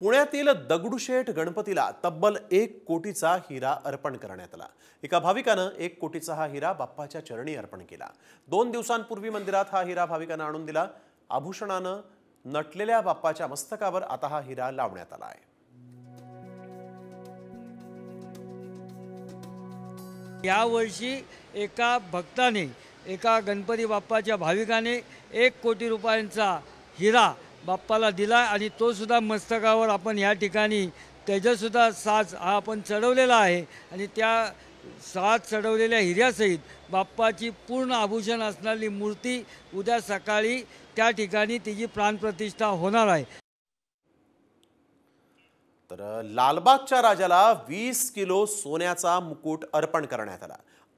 पुण्यातील दगडूशेठ गणपतीला तब्बल एक कोटीचा हिरा अर्पण करण्यात आला एका भाविकानं एक कोटीचा हा हिरा बाप्पाच्या चरणी अर्पण केला दोन दिवसांपूर्वी मंदिरात हा हिरा भाविकानं आणून दिला आभूषणानं नटलेल्या बाप्पाच्या मस्तकावर आता हा हिरा लावण्यात आला आहे वर्षी एका भक्ताने एका गणपती बाप्पाच्या भाविकाने एक कोटी रुपयांचा हिरा बाप्पाला दिला आणि तो सुद्धा मस्तकावर आपण या ठिकाणी त्याच्यासुद्धा साज हा आपण चढवलेला आहे आणि त्या साज चढवलेल्या हिऱ्यासहित बाप्पाची पूर्ण आभूषण असणारी मूर्ती उद्या सकाळी त्या ठिकाणी तिची प्राणप्रतिष्ठा होणार आहे तर लालबागच्या राजाला वीस किलो सोन्याचा मुकुट अर्पण करण्यात आला